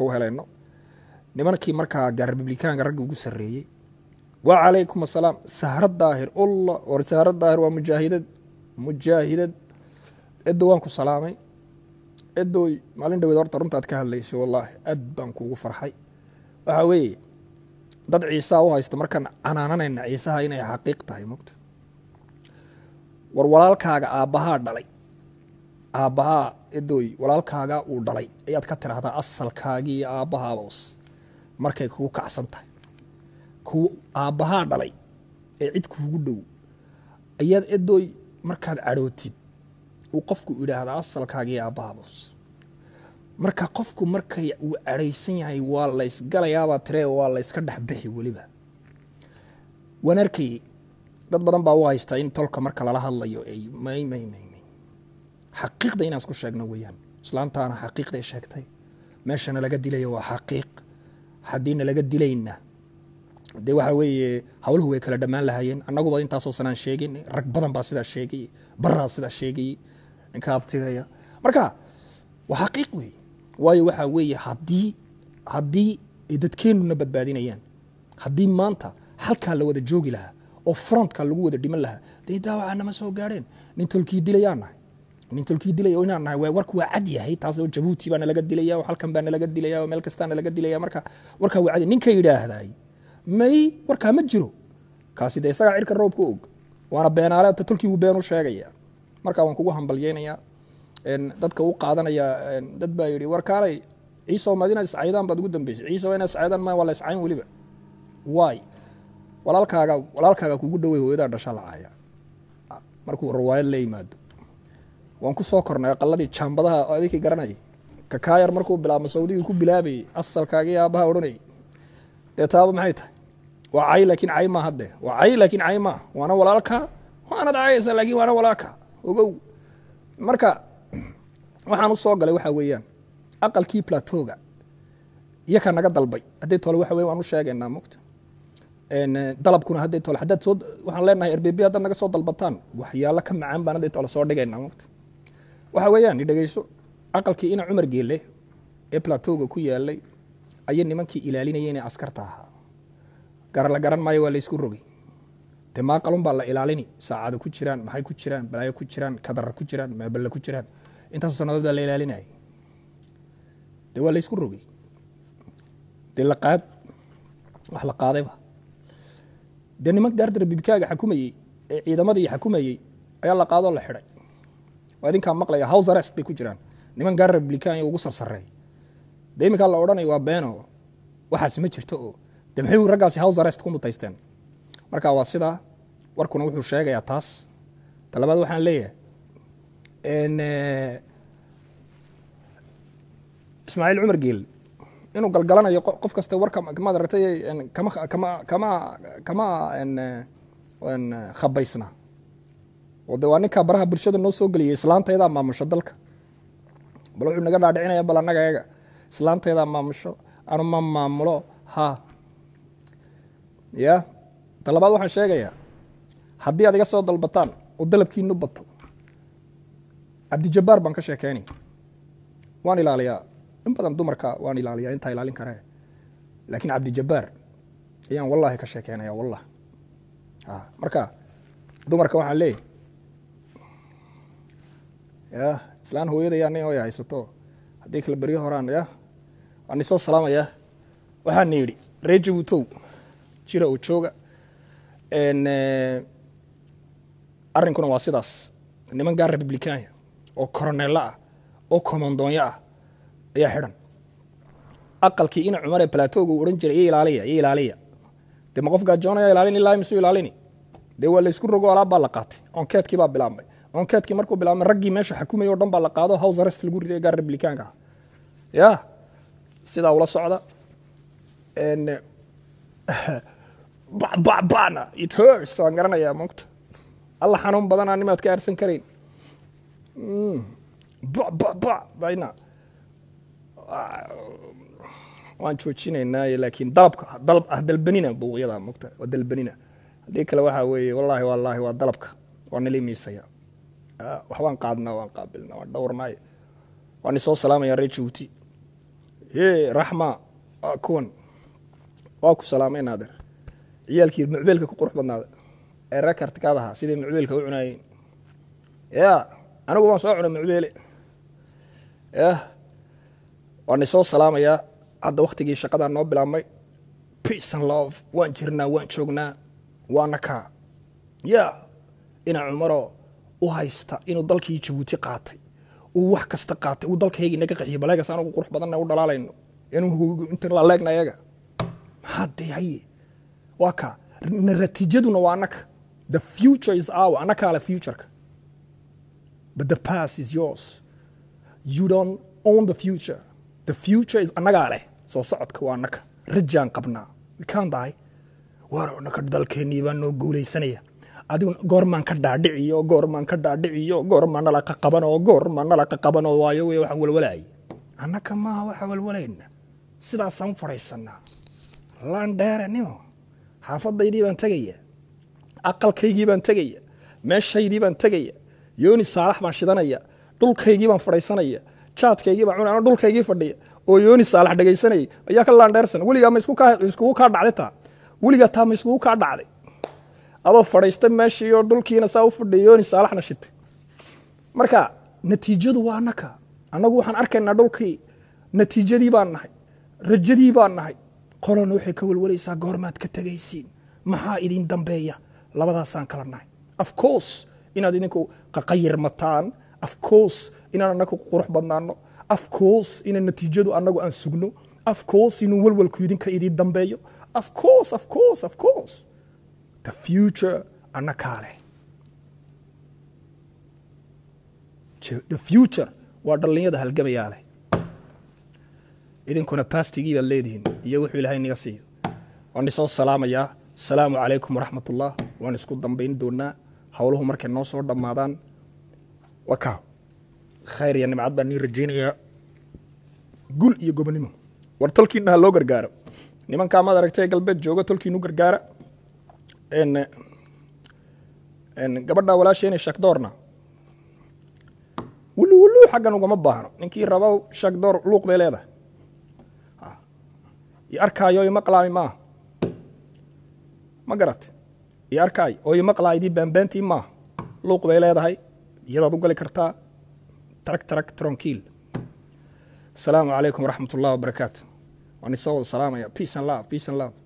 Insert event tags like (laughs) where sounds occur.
u helayno nimankii markaa republikaanka ragga ugu sareeyey wa calaykum asalaam sahra daahir allah war sahra daahir waa mujaahidad mujaahidad edo waan ku salaamay edoy maalin dhaweed horta runtaad ka hadlaysay wallaahi aad baan kuugu farxay waxaa weeye dad ciisaa u haysta markaan canaananayna ciisaha inay xaqiiq tahay mogto war walaalkaaga aabbahaa dhalay aabbahaa edooy walaalkaaga uu dhalay ayaad ka tirahdaa asalkaagii iyo markay kugu kacsan tahay kuwa aabbahaa dhalay ee cid kuugu dhow ayaad edooy markaad cadhootid uu qofku idhaahdaa asalkaagii aabbahaabos marka qofku markay uu cadhaysan yahay waa laysgalayaabaa tire waa layska dhexbixi weliba waan arkayey dad badan baa u haysta in tolka marka lala hadlayo xaqiiqda inaan isku sheegno weyaan islaantaana xaqiiqday sheegtay meeshana laga dilayo waa xaqiiq haddiina laga dilayna dee waxa weeye howluhu way kala dhammaan lahayeen annaguba intaasoo sanaan sheegin rag badan baa sidaa sheegayey baraa sidaa sheegayey ninka abtigaya marka waa xaqiiq wey waayo waxaa weeye haddii haddii ay dadkeennuna badbaadinayaan haddii maanta halkaa la wada joogi lahaa oo frontka lagu wada dhiman lahaa de daawaca nama soo gaareen nin tolkii dilayaa nin tolkii dilaya inaan nahay waa warku waa cad yahay taas oo jabuuti baa nalaga dilaya oo halkan baa nalaga dilaya oo meel kastaa nalaga dilaya marka warkaa waa cad ninka yidhaahday may warkaa ma jiro kaasi dee isagaa cirka roobka og waana beenaale tolkii wuu been u sheegaya markaa waan kugu hambalyeynayaa dadka u qaadanaya dad baa yidhi war ciisow maad inaad iscaydaan baad ugu dambeysay ciisow inaad iscaydaan ma waa la iscayn weliba waay walaalkaaga walaalkaaga kugu dhawey hooyadaa dhasha lacaya markuu rawaayad la yimaado waan ku soo kornay aqaladii jaambadaha adinkii garanayay kakaayar markuu bilaabmo sawdigii ku bilaabayay asalkaagii aabbaha odhanayay dee taaba maxay tahay waa cay laakiin cay maa haddee waa cay laakiin cay maa waana walaalkaa waanad cayaysaa laakiin waana walaalka ogow marka waxaan u galay waxaa weeyaan aqalkii platooga iyo ka naga dalbay haddii tole waxa wey waan u sheegaynaa mogta Eh, dalabkuna hadday tol haddaad soo waxaan leenahay r b b haddaad naga soo dalbataan waxyaalo ka macaan baan hadday tole soo dhigaynaa mafta waxa weeyaan dhegeyso aqalkii ina cumar geelle ee platowga ku yaalay ayay nimankii ilaalinaya inay askarta ahaa garan la garan maayo waa la isku rogay de maaqalun baa la ilaalini saacada ku jiraan maxay ku jiraan balaayo ku jiraan kadarar ku jiraan maaballe ku jiraan intaasoo sannadood baa la ilaalinayay de waa la isku rogay de laqaad wax la qaadayba dee nimanka daardarbiibkaaga xakumayey ee ciidamadii xakumayey ayaa la qaadoo la xidhay waa idinkaa maqlaya hows arest bay ku jiraan niman gaar republican ugu sarsareey dee iminkaa la odhanaya waa beeno waxaas ma jirto oo dee maxay raggaasi hows arest ku mutaysteen marka waa sidaa warkuna wuxuu sheegayaa taas talabaad waxaan leeyahay ismaaciil cumar geel inuu galgalanayo qof kasta warka maad aragtay kama kama kama kama khabaysna de waa ninkaa baraha bulshada noo soo geliyay islaantaydaa maamusho dalka bal wuxuu naga dhaadhicinaya bal annaga eega islaantaydaa maamusho anu ma maamulo ha ya talabaad waxaan sheegayaa haddii aad iga soo dalbataan oo dalabkiinu bato cabdijabaar baan ka sheekeynay waan ilaaliyaa in badan dumarka waan ilaaliya intaa ilaalin karee laakiin cabdijabaar ayaan wallaahi ka sheekeynaya wallah ah, marka dumarka waxaan leeyahy ya islaan hooyadayaa nin oy haysato haddii kale beryo horaan ya waani soo salaamaya waxaana yidhi reejibutow jira oo jooga eh, arrinkuna waa sidaas niman gaar republicania oo koroneelo ah oo komandoonyo ah ayaa xidhan aqalkii ina cumaree balatooga u odhan jiray ilaaliya iyo ilaaliya dee ma qofkaa joonaya ilaalin ilaa misu ilaalini dee waa laysku rogo alaabbaa la qaatay onkeedkii baa bilaabmay onkeedkii markuu bilaabmay raggii meesha xakumayay o dhan baa la qaado hows arrest lagu riday gaar republikaanka ah ya sidaa ula socda (laughs) bababana it hurts waan garanayaa moogta alla xanuun badanaa nimaad ka aarsan karayn bababa hmm, bayna waan joojinaynaa laakiin dalabka ha ah, dalbanina buuqyada mugta waa dalbanina haddii kale waxaa weeye wallaahi wallaahi waa dalabka waa nala imaysaya waxbaan qaadnaa waan qaabilnaa waan dhowrnaay waani soo salaamaya reer jabuuti hee raxma waa kuwan waa ku salaamay naadir ciyaalkii mucbeelka ku qurux badnaada ee rekartikaad ahaa sidai mucbeelka u cunaayeen ya anigu waan soo cunay mucbeele yah waan isoo salaamaya hadda wakhtigii shaqadaa noo bilaabmay peace and love waan jirnaa waan joognaa waana kaa ya ina cumaro u haysta inuu dalkii jabuuti qaatay uu wax kasta qaatay uu dalkayagii naga qaxiyay baleegas anugu qurux badanna u dhalaalayno inuu inta la leegna ayaga hadee haye waa kaa natiijaduna waa anaka the future is our anakaa le futureka but the past is yours you don't own the future the future is annagaa leh soo socodka waa annaka rajaan qabnaa wikaan dahay war annaka dalkeennii baa noo guulaysanaya adigu goormaan ka dhaadhiciyo goormaan ka dhaadhiciyo goormaa nalaqa qabanoo goormaa nalaqa qabanoo waayo wey waxaan walwalaayay annaka maaha waxaa walwalayna sidaasaan u fadhaysannaa landheeranimo xaafadaydii baan tegaya aqalkaygii baan tegaya meeshaydii baan tegaya yooni saalax baan shidanaya dhulkaygii baan fadhaysanaya jaadkaygiiba cun ano dhulkaygii fadhiya oo yooni saalax dhegaysanayay ayaa ka landheersan weligaa ma iskugu kaa dhacday taa weligaa taa ma iskugu kaa dhacday adoo fadhiistay meeshiioo dhulkiina saa u fadhiya yooni saalaxna shitay marka natiijadu waa annaka annagu waxaan arkaynaa dhulkii natiijadii baan nahay rajadii baan nahay qolona waxay ka welwalaysaa goormaad ka tegaysiin maxaa idin dambeeya labadaasaan kala nahay of course inaad idinku qaqayir af course inaan anagu qurux badnaano af course inaan natiijadu anagu aan sugno af course inuu walwalku idinka idiin dambeeyo of course of course of course the future anakaa leh the future waa dhallinyada halgamayaa leh idinkuna bastigii baad leedihiin iyo wuxuu ilahay inaga siiyo waan isoo salaamayaa asalaamu calaykum waraxmat ullah waan isku dambayn doonaa howluhu markay noo soo dhammaadaan wakaw khayr iyo nimcad baan nii rajaynayaa gul iyo gobonimo war tolkiina ha loo gargaaro nimankaa maad aragtay galbeed jooga tolkiinu gargaara gabadhaa walaasheena shakdoorna wulu wulu xaggan ugama baahno ninkii rabow shakdoor luuq bay leedahay ah. i arkaayo imaqlaami maaha ma garat i arkaayo oo imaqlaaydii baanbaantii maaha luuq bay leedahay iyadoad u gali kartaa trag trag tronkiil asalaamu calaykum waraxmat wabarakaatu waan isoo salaamaya peace and love peace and love